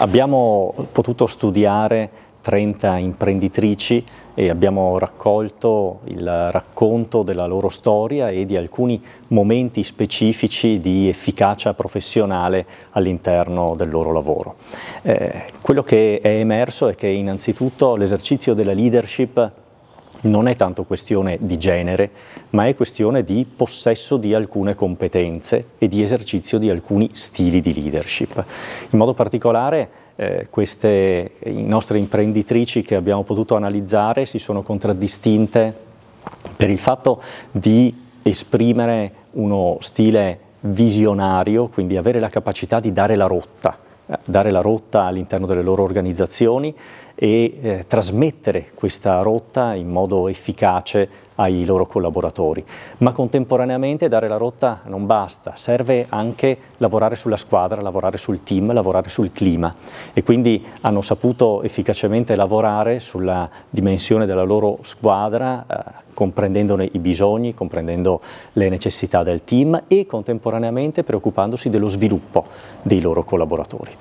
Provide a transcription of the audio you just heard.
Abbiamo potuto studiare 30 imprenditrici e abbiamo raccolto il racconto della loro storia e di alcuni momenti specifici di efficacia professionale all'interno del loro lavoro. Eh, quello che è emerso è che innanzitutto l'esercizio della leadership non è tanto questione di genere, ma è questione di possesso di alcune competenze e di esercizio di alcuni stili di leadership. In modo particolare eh, queste nostre imprenditrici che abbiamo potuto analizzare si sono contraddistinte per il fatto di esprimere uno stile visionario, quindi avere la capacità di dare la rotta, eh, dare la rotta all'interno delle loro organizzazioni e eh, trasmettere questa rotta in modo efficace ai loro collaboratori. Ma contemporaneamente dare la rotta non basta, serve anche lavorare sulla squadra, lavorare sul team, lavorare sul clima e quindi hanno saputo efficacemente lavorare sulla dimensione della loro squadra, eh, comprendendone i bisogni, comprendendo le necessità del team e contemporaneamente preoccupandosi dello sviluppo dei loro collaboratori.